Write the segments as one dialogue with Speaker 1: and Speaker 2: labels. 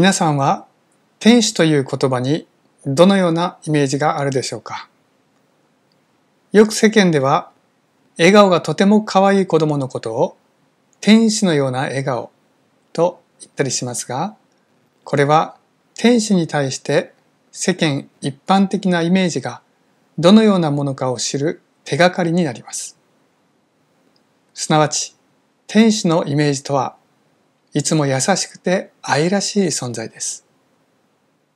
Speaker 1: 皆さんは天使という言葉にどのようなイメージがあるでしょうかよく世間では笑顔がとても可愛い子供のことを天使のような笑顔と言ったりしますが、これは天使に対して世間一般的なイメージがどのようなものかを知る手がかりになります。すなわち、天使のイメージとはいつも優しくて愛らしい存在です。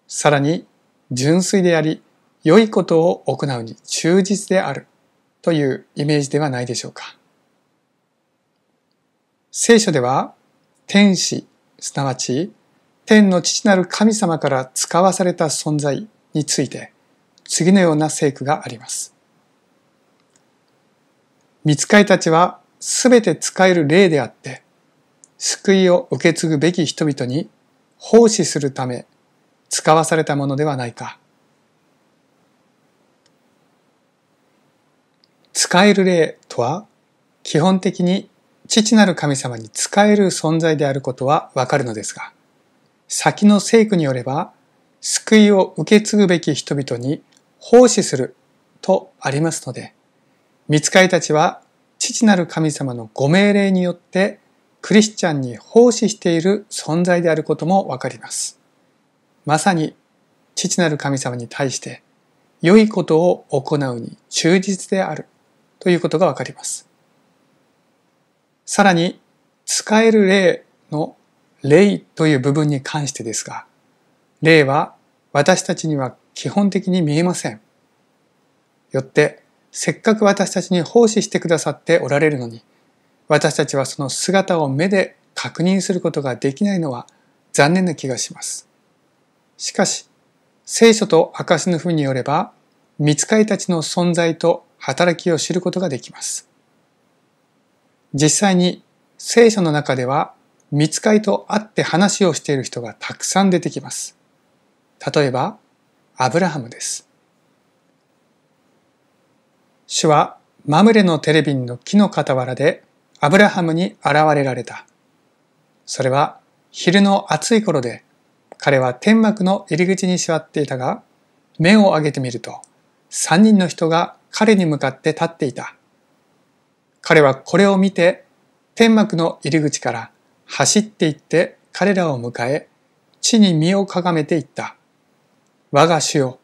Speaker 1: さらに、純粋であり、良いことを行うに忠実であるというイメージではないでしょうか。聖書では、天使、すなわち、天の父なる神様から使わされた存在について、次のような聖句があります。見つかいたちはすべて使える霊であって、救いを受け継ぐべき人々に奉仕するため使わされたものではないか。使える例とは、基本的に父なる神様に使える存在であることはわかるのですが、先の聖句によれば、救いを受け継ぐべき人々に奉仕するとありますので、見つかりたちは父なる神様のご命令によってクリスチャンに奉仕している存在であることもわかります。まさに父なる神様に対して良いことを行うに忠実であるということがわかります。さらに、使える霊の霊という部分に関してですが、霊は私たちには基本的に見えません。よって、せっかく私たちに奉仕してくださっておられるのに、私たちはその姿を目で確認することができないのは残念な気がします。しかし、聖書と証の文によれば、見つかりたちの存在と働きを知ることができます。実際に聖書の中では、見つかりと会って話をしている人がたくさん出てきます。例えば、アブラハムです。主はマムレのテレビンの木の傍らでアブラハムに現れられた。それは昼の暑い頃で、彼は天幕の入り口に座っていたが、目を上げてみると、三人の人が彼に向かって立っていた。彼はこれを見て、天幕の入り口から走って行って彼らを迎え、地に身をかがめていった。我が主よ、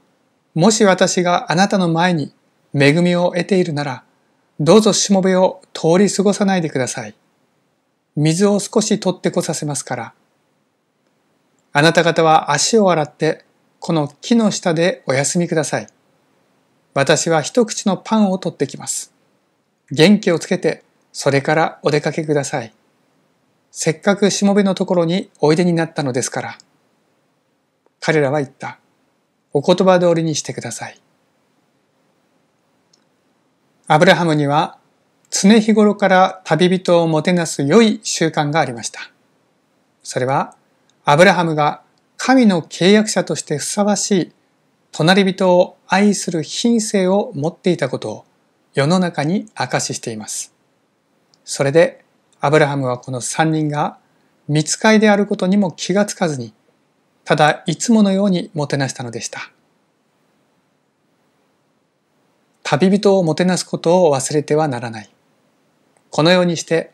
Speaker 1: もし私があなたの前に恵みを得ているなら、どうぞしもべを通り過ごさないでください。水を少し取ってこさせますから。あなた方は足を洗って、この木の下でお休みください。私は一口のパンを取ってきます。元気をつけて、それからお出かけください。せっかくしもべのところにおいでになったのですから。彼らは言った。お言葉通りにしてください。アブラハムには常日頃から旅人をもてなす良い習慣がありました。それはアブラハムが神の契約者としてふさわしい隣人を愛する品性を持っていたことを世の中に証ししています。それでアブラハムはこの3人が密会であることにも気がつかずにただいつものようにもてなしたのでした。旅人をもてなすことを忘れてはならない。このようにして、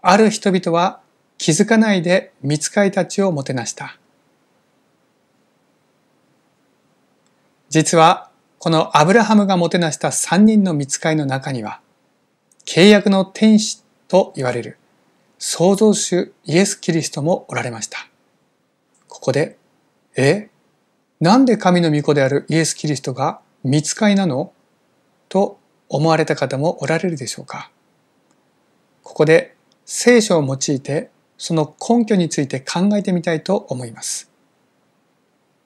Speaker 1: ある人々は気づかないで見つかいたちをもてなした。実は、このアブラハムがもてなした三人の見つかいの中には、契約の天使と言われる創造主イエス・キリストもおられました。ここで、えなんで神の御子であるイエス・キリストが見つかいなのと思われた方もおられるでしょうかここで聖書を用いてその根拠について考えてみたいと思います。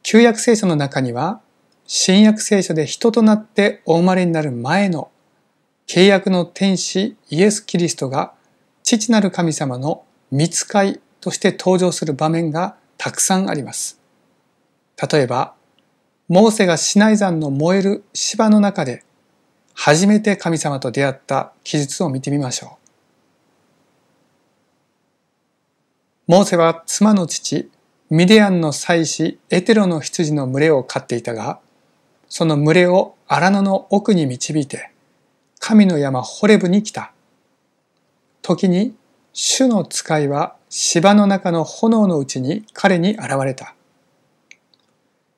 Speaker 1: 旧約聖書の中には新約聖書で人となってお生まれになる前の契約の天使イエス・キリストが父なる神様の見つかいとして登場する場面がたくさんあります。例えば、モーセがシナイ山の燃える芝の中で初めて神様と出会った記述を見てみましょう。モーセは妻の父、ミディアンの祭司エテロの羊の群れを飼っていたが、その群れを荒野の奥に導いて、神の山ホレブに来た。時に、主の使いは芝の中の炎のうちに彼に現れた。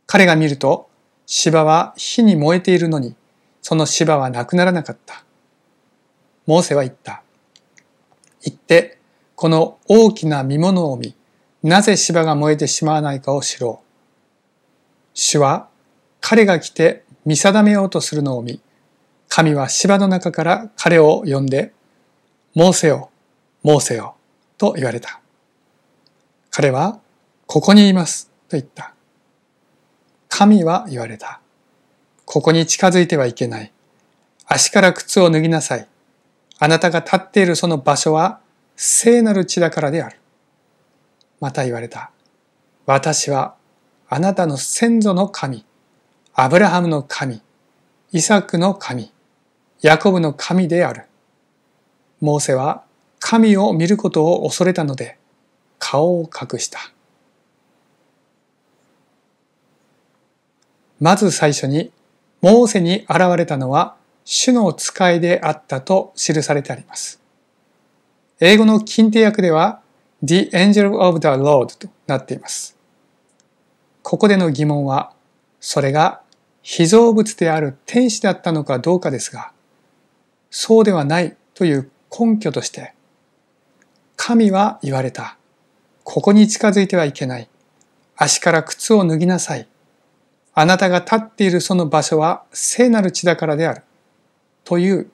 Speaker 1: 彼が見ると、芝は火に燃えているのに、その芝はなくならなかった。モーセは言った。行って、この大きな見物を見、なぜ芝が燃えてしまわないかを知ろう。主は彼が来て見定めようとするのを見、神は芝の中から彼を呼んで、モーセよ、モーセよ、と言われた。彼は、ここにいます、と言った。神は言われた。ここに近づいてはいけない。足から靴を脱ぎなさい。あなたが立っているその場所は聖なる地だからである。また言われた。私はあなたの先祖の神、アブラハムの神、イサクの神、ヤコブの神である。モーセは神を見ることを恐れたので顔を隠した。まず最初にモーセに現れたのは主の使いであったと記されてあります。英語の近定訳では The Angel of the Lord となっています。ここでの疑問は、それが被造物である天使だったのかどうかですが、そうではないという根拠として、神は言われた。ここに近づいてはいけない。足から靴を脱ぎなさい。あなたが立っているその場所は聖なる地だからである。という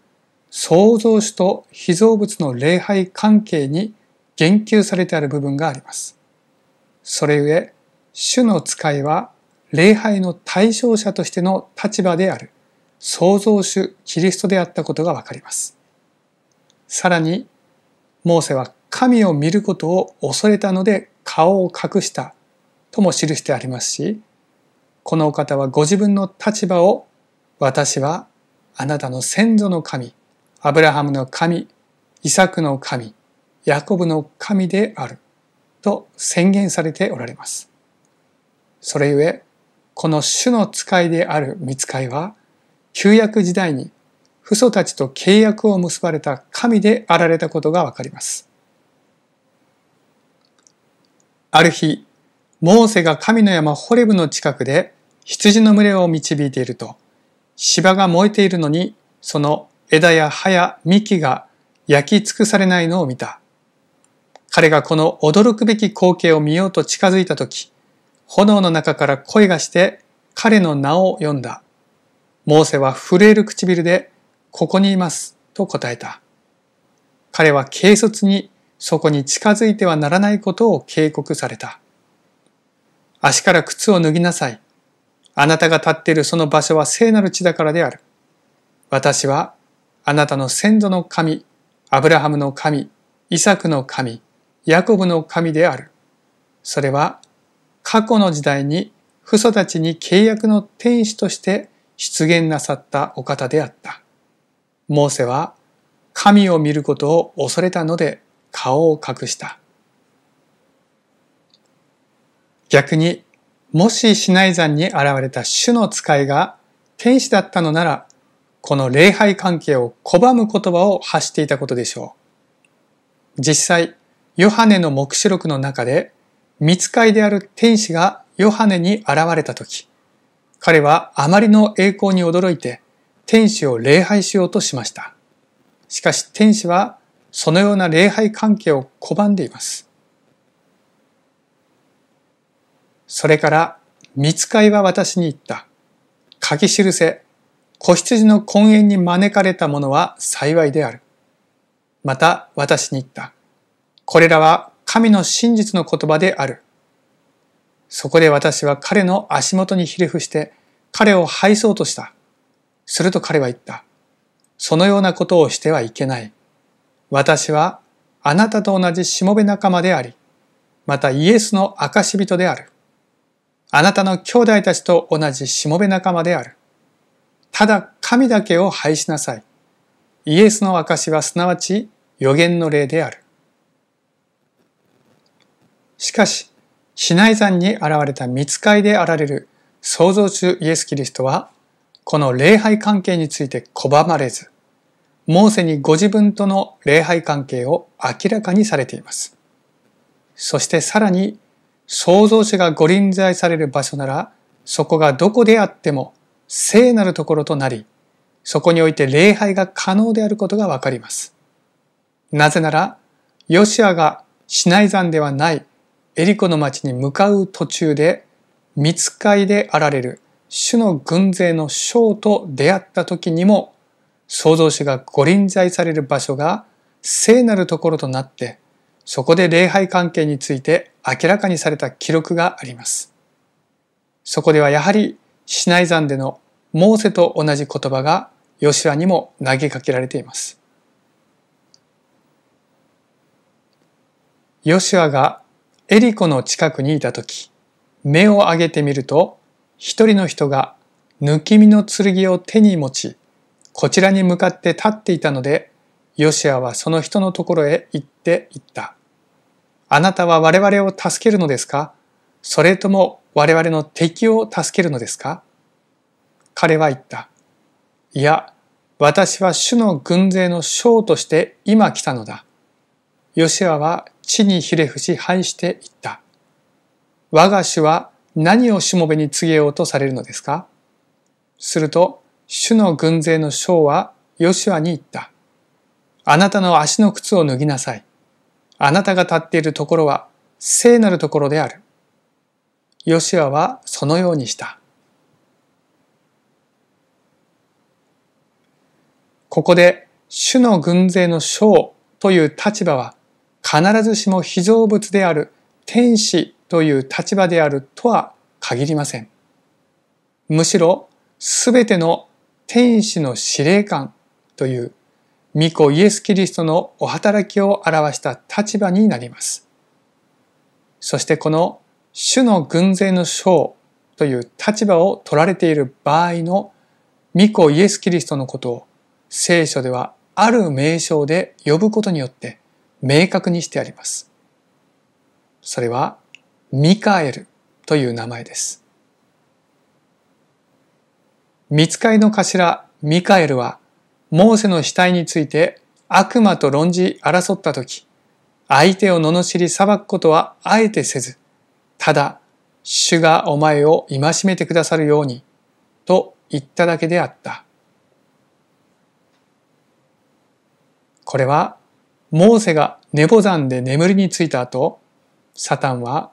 Speaker 1: 創造主と被造物の礼拝関係に言及されてある部分があります。それゆえ、主の使いは礼拝の対象者としての立場である創造主キリストであったことがわかります。さらに、モーセは神を見ることを恐れたので顔を隠したとも記してありますし、このお方はご自分の立場を私はあなたの先祖の神、アブラハムの神、イサクの神、ヤコブの神であると宣言されておられます。それゆえ、この主の使いである見使いは、旧約時代に父祖たちと契約を結ばれた神であられたことがわかります。ある日、モーセが神の山ホレブの近くで羊の群れを導いていると、芝が燃えているのに、その枝や葉や幹が焼き尽くされないのを見た。彼がこの驚くべき光景を見ようと近づいたとき、炎の中から声がして彼の名を呼んだ。モーセは震える唇で、ここにいます、と答えた。彼は軽率にそこに近づいてはならないことを警告された。足から靴を脱ぎなさい。あなたが立っているその場所は聖なる地だからである。私はあなたの先祖の神、アブラハムの神、イサクの神、ヤコブの神である。それは過去の時代に父祖たちに契約の天使として出現なさったお方であった。モーセは神を見ることを恐れたので顔を隠した。逆に、もしシナイ山に現れた主の使いが天使だったのなら、この礼拝関係を拒む言葉を発していたことでしょう。実際、ヨハネの黙示録の中で、密会である天使がヨハネに現れた時、彼はあまりの栄光に驚いて、天使を礼拝しようとしました。しかし天使は、そのような礼拝関係を拒んでいます。それから、見つかいは私に言った。書き記せ、子羊の根源に招かれたものは幸いである。また私に言った。これらは神の真実の言葉である。そこで私は彼の足元にひれ伏して彼を廃そうとした。すると彼は言った。そのようなことをしてはいけない。私はあなたと同じしもべ仲間であり、またイエスの証人である。あなたの兄弟たちと同じしもべ仲間である。ただ神だけを拝しなさい。イエスの証はすなわち予言の霊である。しかし、シナイ山に現れた密会であられる創造中イエス・キリストは、この礼拝関係について拒まれず、モーセにご自分との礼拝関係を明らかにされています。そしてさらに創造主がご臨在される場所なら、そこがどこであっても聖なるところとなり、そこにおいて礼拝が可能であることがわかります。なぜなら、ヨシアがシナイ山ではないエリコの町に向かう途中で、密会であられる主の軍勢の将と出会った時にも、創造主がご臨在される場所が聖なるところとなって、そこで礼拝関係について明らかにされた記録があります。そこではやはりシナイ山でのモーセと同じ言葉がヨシュアにも投げかけられています。ヨシュアがエリコの近くにいた時、目を上げてみると、一人の人が抜き身の剣を手に持ち、こちらに向かって立っていたので、ヨシアはその人のところへ行って言った。あなたは我々を助けるのですかそれとも我々の敵を助けるのですか彼は言った。いや、私は主の軍勢の将として今来たのだ。ヨシアは地にひれ伏し拝して言った。我が主は何をしもべに告げようとされるのですかすると、主の軍勢の将はヨシュアに言った。あなたの足の靴を脱ぎなさい。あなたが立っているところは聖なるところである。ヨシアはそのようにした。ここで主の軍勢の将という立場は必ずしも非造物である天使という立場であるとは限りません。むしろすべての天使の司令官という御子イエス・キリストのお働きを表した立場になります。そしてこの主の軍勢の将という立場を取られている場合の御子イエス・キリストのことを聖書ではある名称で呼ぶことによって明確にしてあります。それはミカエルという名前です。見つかりの頭ミカエルはモーセの死体について悪魔と論じ争った時、相手を罵り裁くことはあえてせず、ただ、主がお前を戒めてくださるように、と言っただけであった。これは、モーセが寝坊山で眠りについた後、サタンは、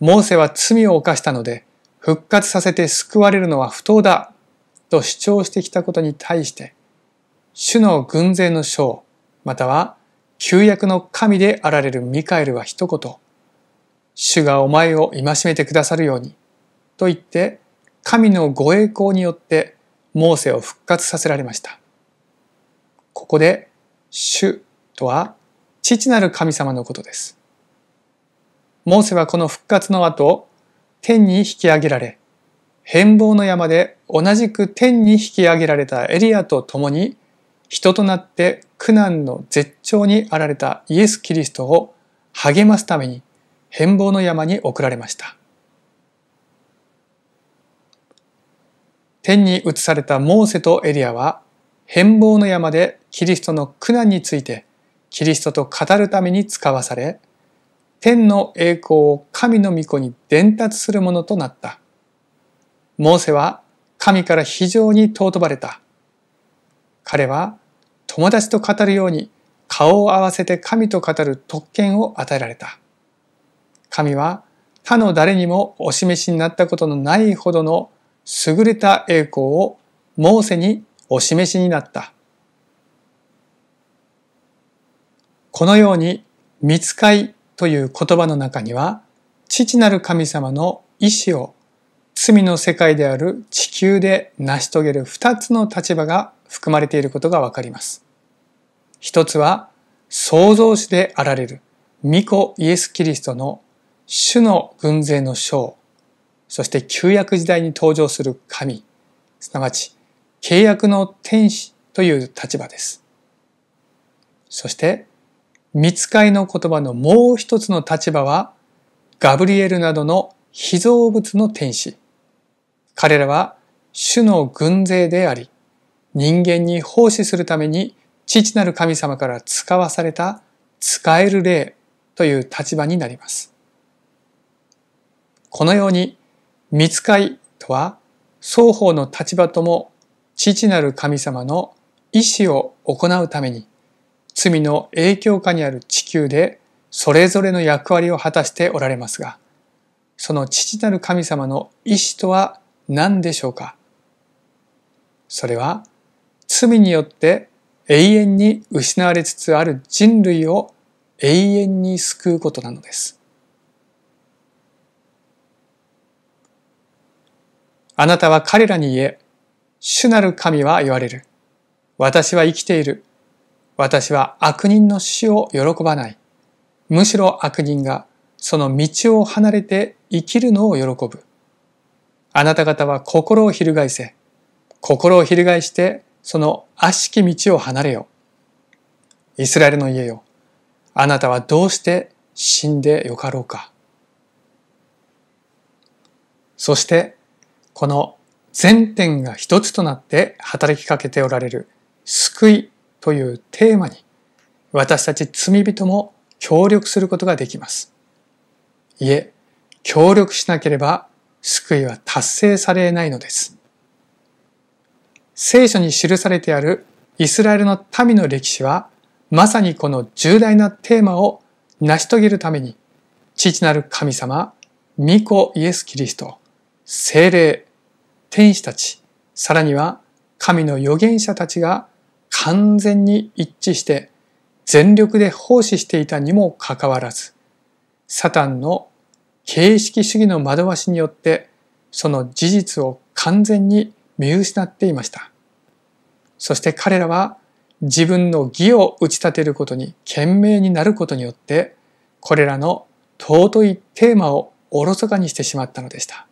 Speaker 1: モーセは罪を犯したので、復活させて救われるのは不当だ、と主張してきたことに対して、主の軍勢の将、または旧約の神であられるミカエルは一言、主がお前を戒めてくださるように、と言って、神のご栄光によって、モーセを復活させられました。ここで、主とは、父なる神様のことです。モーセはこの復活の後、天に引き上げられ、変貌の山で同じく天に引き上げられたエリアと共に人となって苦難の絶頂にあられたイエス・キリストを励ますために変貌の山に送られました。天に移されたモーセとエリアは変貌の山でキリストの苦難についてキリストと語るために使わされ天の栄光を神の御子に伝達するものとなった。モーセは神から非常に尊ばれた。彼は友達と語るように顔を合わせて神と語る特権を与えられた。神は他の誰にもお示しになったことのないほどの優れた栄光をモーセにお示しになった。このように、見つかいという言葉の中には、父なる神様の意志を罪の世界である地球で成し遂げる二つの立場が含まれていることがわかります。一つは、創造主であられる、巫女イエス・キリストの主の軍勢の将、そして旧約時代に登場する神、すなわち契約の天使という立場です。そして、見つかいの言葉のもう一つの立場は、ガブリエルなどの被造物の天使。彼らは主の軍勢であり、人間に奉仕するために父なる神様から使わされた使える霊という立場になります。このように、見つかいとは双方の立場とも父なる神様の意志を行うために、罪の影響下にある地球でそれぞれの役割を果たしておられますが、その父なる神様の意志とは何でしょうかそれは罪によって永遠に失われつつある人類を永遠に救うことなのです。あなたは彼らに言え、主なる神は言われる。私は生きている。私は悪人の死を喜ばない。むしろ悪人がその道を離れて生きるのを喜ぶ。あなた方は心を翻せ、心を翻してその悪しき道を離れよ。イスラエルの家よ。あなたはどうして死んでよかろうか。そして、この全点が一つとなって働きかけておられる救いというテーマに私たち罪人も協力することができます。いえ、協力しなければ救いは達成されないのです。聖書に記されてあるイスラエルの民の歴史は、まさにこの重大なテーマを成し遂げるために、父なる神様、御子イエス・キリスト、精霊、天使たち、さらには神の預言者たちが完全に一致して全力で奉仕していたにもかかわらず、サタンの形式主義の惑わしによってその事実を完全に見失っていました。そして彼らは自分の義を打ち立てることに懸命になることによって、これらの尊いテーマをおろそかにしてしまったのでした。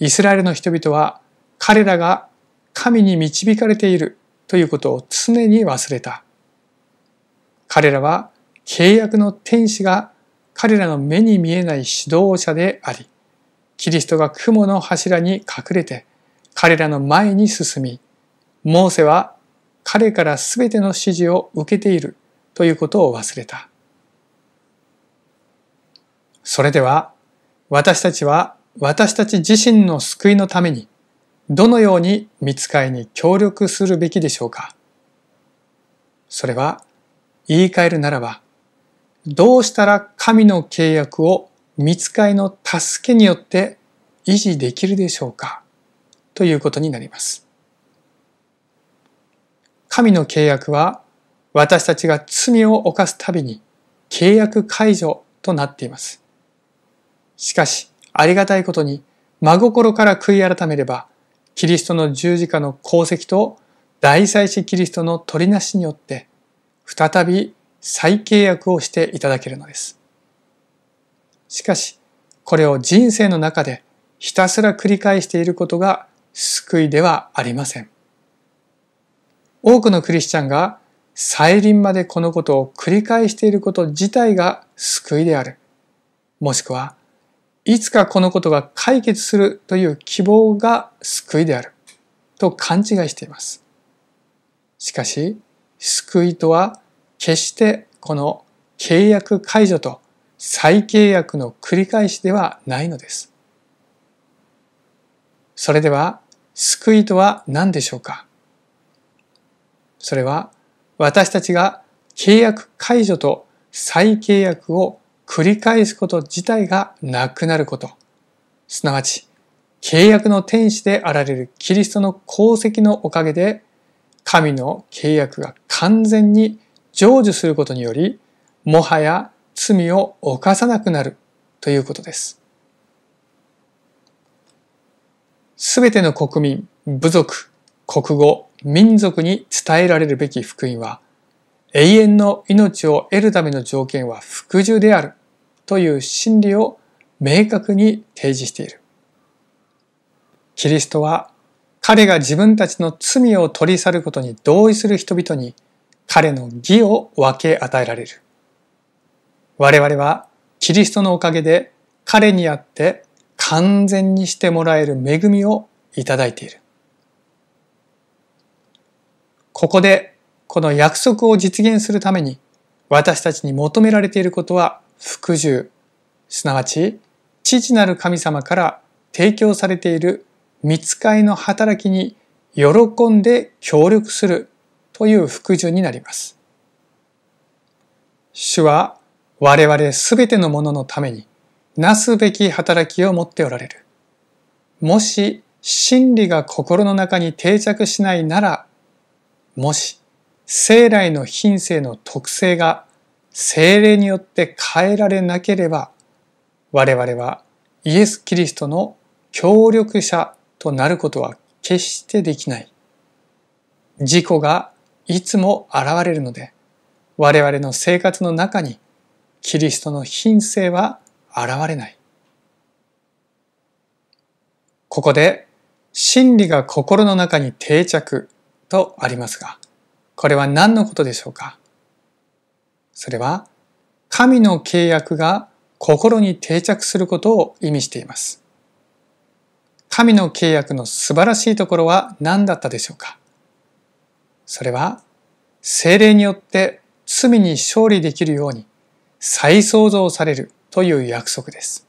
Speaker 1: イスラエルの人々は彼らが神に導かれているということを常に忘れた。彼らは契約の天使が彼らの目に見えない指導者であり、キリストが雲の柱に隠れて彼らの前に進み、モーセは彼から全ての指示を受けているということを忘れた。それでは私たちは私たち自身の救いのためにどのように見つかいに協力するべきでしょうかそれは言い換えるならばどうしたら神の契約を見つかいの助けによって維持できるでしょうかということになります。神の契約は私たちが罪を犯すたびに契約解除となっています。しかし、ありがたいことに真心から悔い改めれば、キリストの十字架の功績と大祭司キリストの取りなしによって、再び再契約をしていただけるのです。しかし、これを人生の中でひたすら繰り返していることが救いではありません。多くのクリスチャンが再臨までこのことを繰り返していること自体が救いである。もしくは、いつかこのことが解決するという希望が救いである。と勘違いしています。しかし、救いとは決してこの契約解除と再契約の繰り返しではないのです。それでは、救いとは何でしょうかそれは、私たちが契約解除と再契約を繰り返すこと自体がなくなること、すなわち、契約の天使であられるキリストの功績のおかげで、神の契約が完全に成就することにより、もはや罪を犯さなくなるということです。すべての国民、部族、国語、民族に伝えられるべき福音は、永遠の命を得るための条件は服従であるという真理を明確に提示している。キリストは彼が自分たちの罪を取り去ることに同意する人々に彼の義を分け与えられる。我々はキリストのおかげで彼にあって完全にしてもらえる恵みをいただいている。ここでこの約束を実現するために私たちに求められていることは服従、すなわち父なる神様から提供されている見つかいの働きに喜んで協力するという服従になります。主は我々すべてのもののためになすべき働きを持っておられる。もし真理が心の中に定着しないなら、もし生来の品性の特性が精霊によって変えられなければ、我々はイエス・キリストの協力者となることは決してできない。事故がいつも現れるので、我々の生活の中にキリストの品性は現れない。ここで、真理が心の中に定着とありますが、これは何のことでしょうかそれは、神の契約が心に定着することを意味しています。神の契約の素晴らしいところは何だったでしょうかそれは、精霊によって罪に勝利できるように、再創造されるという約束です。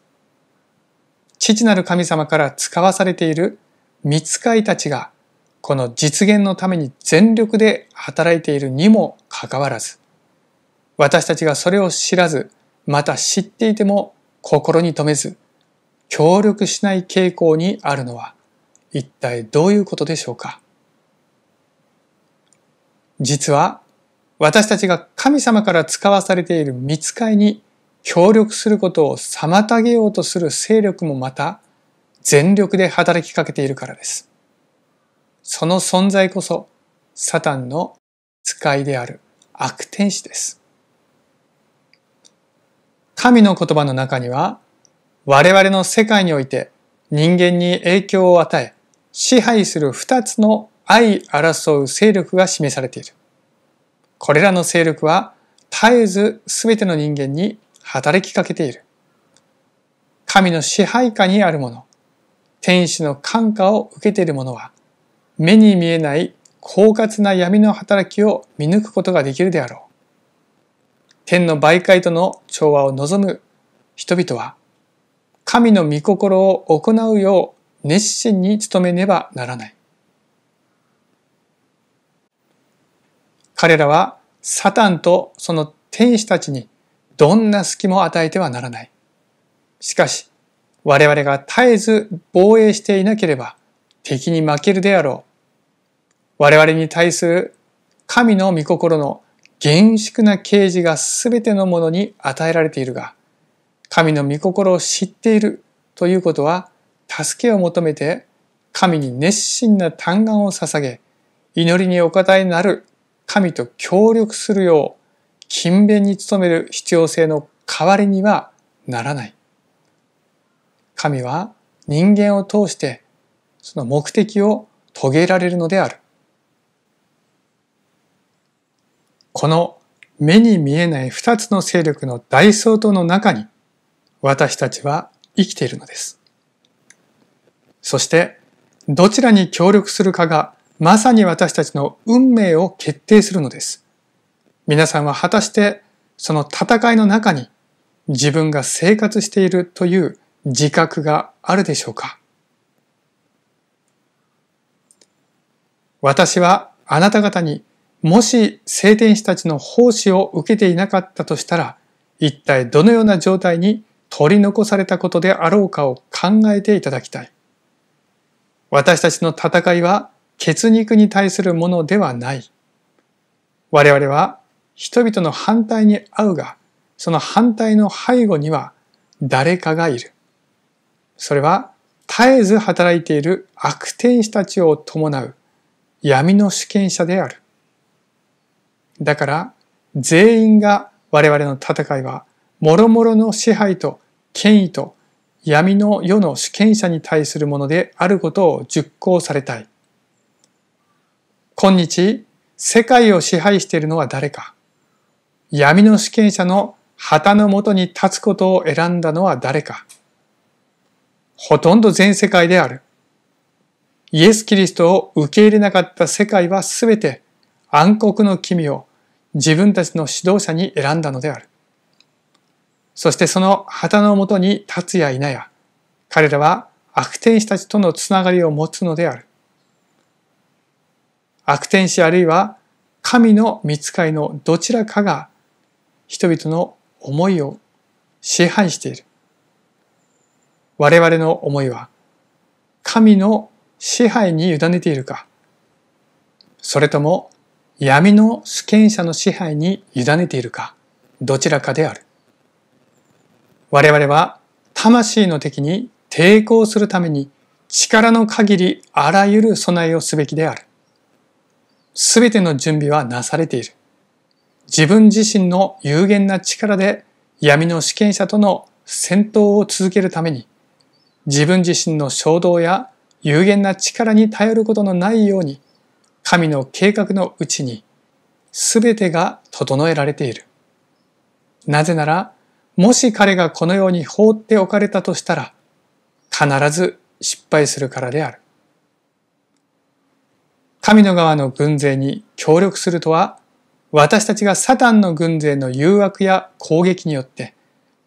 Speaker 1: 父なる神様から使わされている見使いたちがこの実現のために全力で働いているにもかかわらず、私たちがそれを知らず、また知っていても心に留めず、協力しない傾向にあるのは一体どういうことでしょうか実は私たちが神様から使わされている見つかいに協力することを妨げようとする勢力もまた全力で働きかけているからです。その存在こそサタンの使いである悪天使です。神の言葉の中には我々の世界において人間に影響を与え支配する二つの相争う勢力が示されている。これらの勢力は絶えず全ての人間に働きかけている。神の支配下にあるもの、天使の感化を受けているものは、目に見えない狡猾な闇の働きを見抜くことができるであろう。天の媒介との調和を望む人々は、神の御心を行うよう熱心に努めねばならない。彼らはサタンとその天使たちにどんな隙も与えてはならない。しかし、我々が絶えず防衛していなければ敵に負けるであろう。我々に対する神の御心の厳粛な啓示が全てのものに与えられているが、神の御心を知っているということは、助けを求めて神に熱心な嘆願を捧げ、祈りにおえになる神と協力するよう勤勉に努める必要性の代わりにはならない。神は人間を通してその目的を遂げられるのである。この目に見えない二つの勢力の大相当の中に私たちは生きているのです。そしてどちらに協力するかがまさに私たちの運命を決定するのです。皆さんは果たしてその戦いの中に自分が生活しているという自覚があるでしょうか私はあなた方にもし聖天使たちの奉仕を受けていなかったとしたら一体どのような状態に取り残されたことであろうかを考えていただきたい。私たちの戦いは血肉に対するものではない。我々は人々の反対に合うが、その反対の背後には誰かがいる。それは絶えず働いている悪天使たちを伴う闇の主権者である。だから全員が我々の戦いは諸々の支配と権威と闇の世の主権者に対するものであることを熟考されたい。今日、世界を支配しているのは誰か闇の主権者の旗のもとに立つことを選んだのは誰かほとんど全世界である。イエス・キリストを受け入れなかった世界はすべて暗黒の君を自分たちの指導者に選んだのである。そしてその旗のもとに立つや否や、彼らは悪天使たちとのつながりを持つのである。悪天使あるいは神の見使いのどちらかが人々の思いを支配している。我々の思いは神の支配に委ねているか、それとも闇の主権者の支配に委ねているか、どちらかである。我々は魂の敵に抵抗するために力の限りあらゆる備えをすべきである。すべての準備はなされている。自分自身の有限な力で闇の試験者との戦闘を続けるために、自分自身の衝動や有限な力に頼ることのないように、神の計画のうちに、すべてが整えられている。なぜなら、もし彼がこのように放っておかれたとしたら、必ず失敗するからである。神の側の軍勢に協力するとは、私たちがサタンの軍勢の誘惑や攻撃によって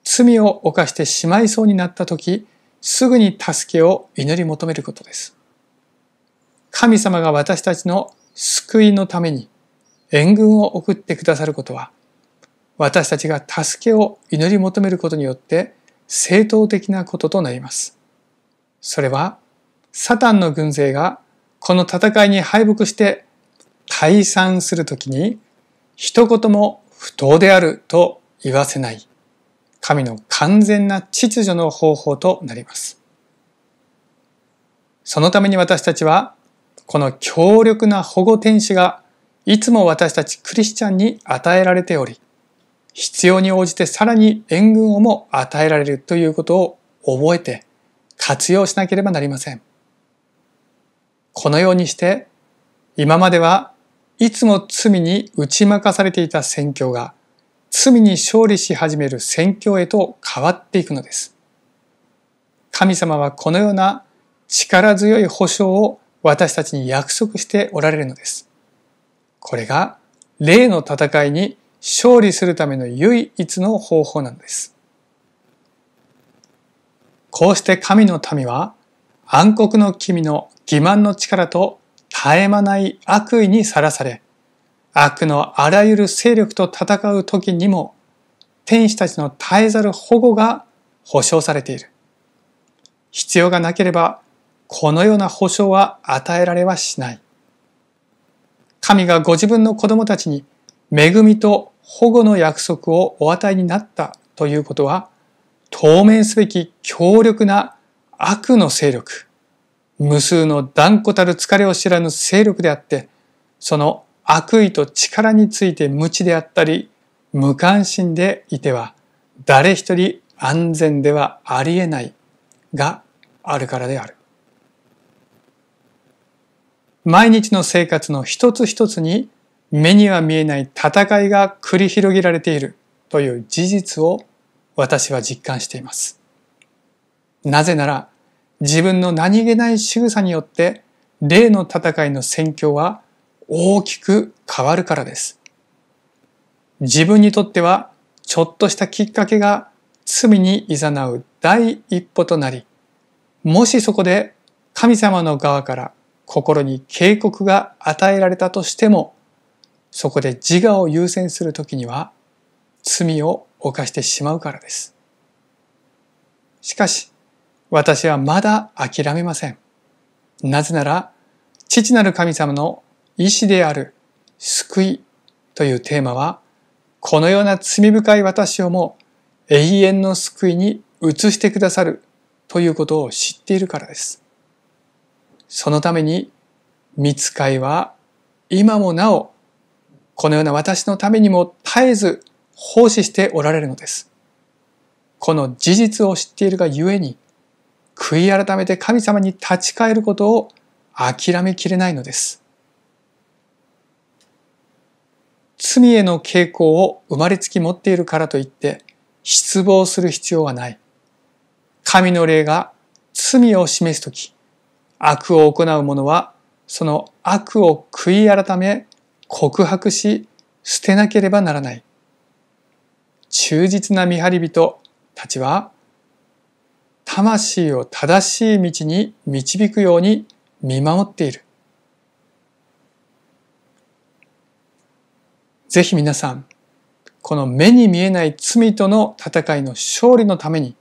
Speaker 1: 罪を犯してしまいそうになった時、すぐに助けを祈り求めることです。神様が私たちの救いのために援軍を送ってくださることは、私たちが助けを祈り求めることによって正当的なこととなります。それは、サタンの軍勢がこの戦いに敗北して退散するときに一言も不当であると言わせない神の完全な秩序の方法となります。そのために私たちはこの強力な保護天使がいつも私たちクリスチャンに与えられており必要に応じてさらに援軍をも与えられるということを覚えて活用しなければなりません。このようにして今まではいつも罪に打ち負かされていた宣教が罪に勝利し始める宣教へと変わっていくのです。神様はこのような力強い保証を私たちに約束しておられるのです。これが例の戦いに勝利するための唯一の方法なのです。こうして神の民は暗黒の君の欺瞞の力と絶え間ない悪意にさらされ、悪のあらゆる勢力と戦う時にも、天使たちの絶えざる保護が保障されている。必要がなければ、このような保障は与えられはしない。神がご自分の子供たちに恵みと保護の約束をお与えになったということは、当面すべき強力な悪の勢力、無数の断固たる疲れを知らぬ勢力であって、その悪意と力について無知であったり、無関心でいては、誰一人安全ではありえないがあるからである。毎日の生活の一つ一つに目には見えない戦いが繰り広げられているという事実を私は実感しています。なぜなら自分の何気ない仕草によって例の戦いの戦況は大きく変わるからです。自分にとってはちょっとしたきっかけが罪に誘う第一歩となり、もしそこで神様の側から心に警告が与えられたとしても、そこで自我を優先するときには罪を犯してしまうからです。しかし、私はまだ諦めません。なぜなら、父なる神様の意志である救いというテーマは、このような罪深い私をも永遠の救いに移してくださるということを知っているからです。そのために、見使いは今もなお、このような私のためにも絶えず奉仕しておられるのです。この事実を知っているがゆえに、悔い改めて神様に立ち返ることを諦めきれないのです。罪への傾向を生まれつき持っているからといって失望する必要はない。神の霊が罪を示すとき、悪を行う者はその悪を悔い改め告白し捨てなければならない。忠実な見張り人たちは魂を正しい道に導くように見守っている。ぜひ皆さん、この目に見えない罪との戦いの勝利のために、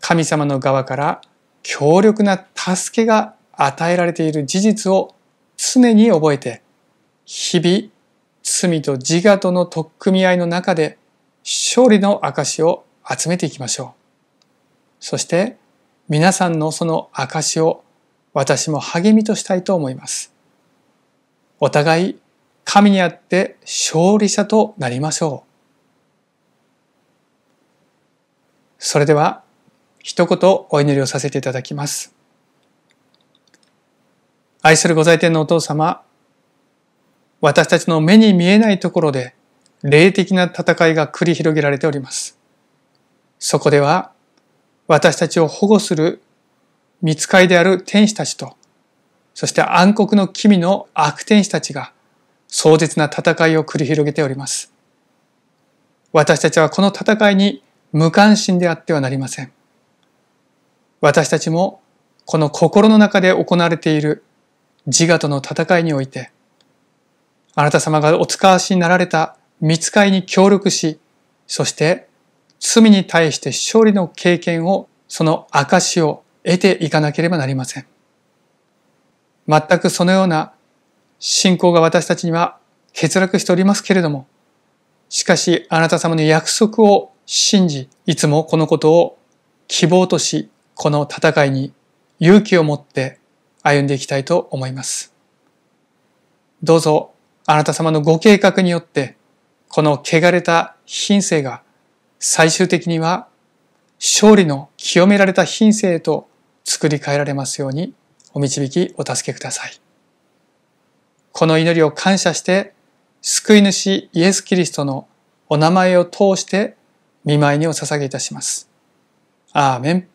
Speaker 1: 神様の側から強力な助けが与えられている事実を常に覚えて、日々、罪と自我との取っ組み合いの中で勝利の証を集めていきましょう。そして皆さんのその証を私も励みとしたいと思います。お互い神にあって勝利者となりましょう。それでは一言お祈りをさせていただきます。愛するご在天のお父様、私たちの目に見えないところで霊的な戦いが繰り広げられております。そこでは私たちを保護する見つかいである天使たちと、そして暗黒の君の悪天使たちが壮絶な戦いを繰り広げております。私たちはこの戦いに無関心であってはなりません。私たちもこの心の中で行われている自我との戦いにおいて、あなた様がお使わしになられた見つかいに協力し、そして罪に対して勝利の経験を、その証を得ていかなければなりません。全くそのような信仰が私たちには欠落しておりますけれども、しかしあなた様の約束を信じ、いつもこのことを希望とし、この戦いに勇気を持って歩んでいきたいと思います。どうぞあなた様のご計画によって、この汚れた品性が最終的には勝利の清められた品性へと作り変えられますようにお導きお助けください。この祈りを感謝して救い主イエス・キリストのお名前を通して見舞いにお捧げいたします。アーメン。